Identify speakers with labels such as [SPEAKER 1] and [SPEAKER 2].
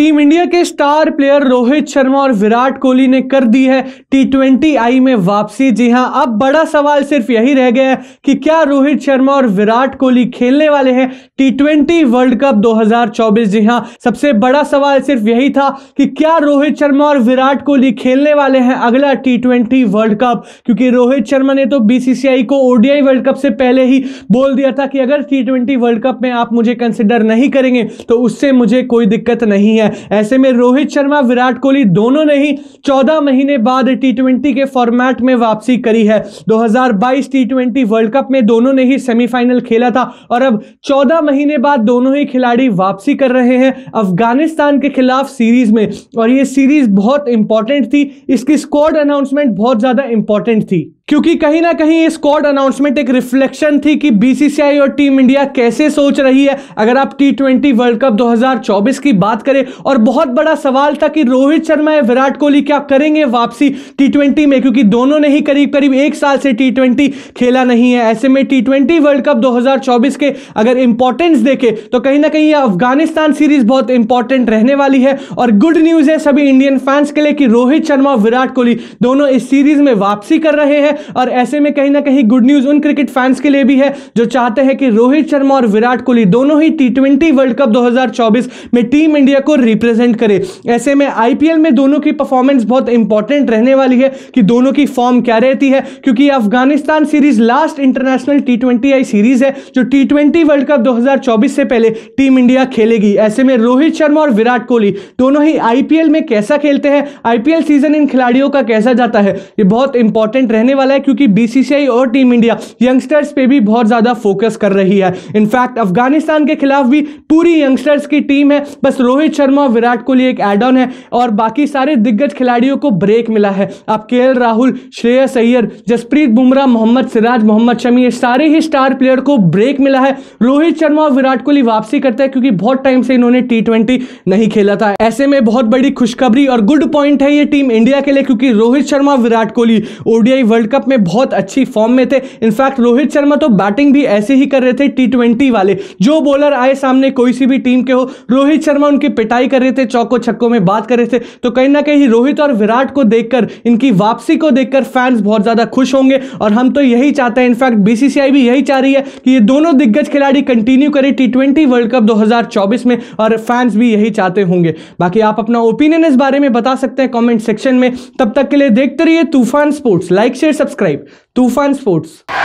[SPEAKER 1] Team India के star player Rohit Sharma और विराट कोहली ने कर दी है टी ट्वेंटी आई में वापसी जी हां अब बड़ा सवाल सिर्फ यही रह गया है कि क्या रोहित शर्मा और विराट कोहली खेलने वाले हैं टी ट्वेंटी वर्ल्ड कप 2024 जी हां सबसे बड़ा सवाल सिर्फ यही था कि क्या रोहित शर्मा और विराट कोहली खेलने वाले हैं अगला टी ट्वेंटी वर्ल्ड कप क्योंकि रोहित शर्मा ने तो बीसीसीआई को ओडीआई वर्ल्ड कप से पहले ही बोल दिया था कि अगर टी ट्वेंटी वर्ल्ड कप में आप मुझे कंसिडर नहीं करेंगे तो उससे मुझे कोई दिक्कत नहीं है ऐसे में रोहित शर्मा विराट कोहली दोनों ने ही चौदह महीने बाद टी के फॉर्मेट में वापसी करी है 2022 हजार वर्ल्ड कप में दोनों ने ही सेमीफाइनल खेला था और अब चौदह महीने बाद दोनों ही खिलाड़ी वापसी कर रहे हैं अफगानिस्तान के खिलाफ सीरीज में और ये सीरीज बहुत इंपॉर्टेंट थी इसकी स्क्वाड अनाउंसमेंट बहुत ज़्यादा इंपॉर्टेंट थी क्योंकि कहीं ना कहीं स्क्वाड अनाउंसमेंट एक रिफ्लेक्शन थी कि बीसीसीआई और टीम इंडिया कैसे सोच रही है अगर आप टी ट्वेंटी वर्ल्ड कप 2024 की बात करें और बहुत बड़ा सवाल था कि रोहित शर्मा या विराट कोहली क्या करेंगे वापसी टी ट्वेंटी में क्योंकि दोनों ने ही करीब करीब एक साल से टी ट्वेंटी खेला नहीं है ऐसे में टी ट्वेंटी वर्ल्ड कप दो के अगर इंपॉर्टेंस देखें तो कहीं ना कहीं ये अफगानिस्तान सीरीज बहुत इंपॉर्टेंट रहने वाली है और गुड न्यूज है सभी इंडियन फैंस के लिए कि रोहित शर्मा और विराट कोहली दोनों इस सीरीज में वापसी कर रहे हैं और ऐसे में कहीं ना कहीं गुड न्यूज उन क्रिकेट फैंस के लिए भी है जो चाहते हैं कि रोहित शर्मा और विराट कोहली दोनों ही टी वर्ल्ड कप दो में टीम इंडिया को रिप्रेजेंट करे ऐसे में आईपीएल में दोनों की परफॉर्मेंस बहुत इंपॉर्टेंट रहने वाली है कि दोनों की फॉर्म क्या रहती है क्योंकि Afghanistan series last international T twenty series है जो टी वर्ल्ड कप 2024 से पहले टीम इंडिया खेलेगी ऐसे में रोहित शर्मा और विराट कोहली दोनों ही आईपीएल में कैसा खेलते हैं आईपीएल सीजन इन खिलाड़ियों का कैसा जाता है ये बहुत इंपॉर्टेंट रहने वाला वाला है क्योंकि बीसीसीआई और टीम इंडिया यंगस्टर्स पे भी बहुत ज़्यादा फोकस कर रही है इनफैक्ट अफगानिस्तान के खिलाफ भी पूरी यंगस्टर्स की टीम है बस रोहित शर्मा और विराट कोहली एक एड ऑन है और बाकी सारे दिग्गज खिलाड़ियों को ब्रेक मिला है अब के राहुल श्रेयस अय्यर जसप्रीत बुमराह मोहम्मद सिराज मोहम्मद शमी ये सारे ही स्टार प्लेयर को ब्रेक मिला है रोहित शर्मा और विराट कोहली वापसी करते हैं क्योंकि बहुत टाइम से इन्होंने टी नहीं खेला था ऐसे में बहुत बड़ी खुशखबरी और गुड पॉइंट है ये टीम इंडिया के लिए क्योंकि Rohit Sharma Virat Kohli ODI world cup में बहुत अच्छी फॉर्म में थे इनफैक्ट रोहित शर्मा तो बैटिंग भी ऐसे ही कर रहे थे टी वाले जो बॉलर आए सामने कोई सी भी टीम के हो रोहित शर्मा उनकी पिटाई कर रहे थे चौको छक्कों में बात कर रहे थे तो कहीं ना कहीं रोहित और विराट को देखकर इनकी वापसी को देखकर फैंस बहुत ज़्यादा खुश होंगे और हम तो यही चाहते हैं इनफैक्ट बीसीसीआई भी यही चाह रही है कि ये दोनों दिग्गज खिलाड़ी कंटिन्यू करें टी वर्ल्ड कप 2024 में और फैंस भी यही चाहते होंगे बाकी आप अपना ओपिनियन इस बारे में बता सकते हैं कॉमेंट सेक्शन में तब तक के लिए देखते रहिए Toofan sports like share subscribe. to Fun Sports.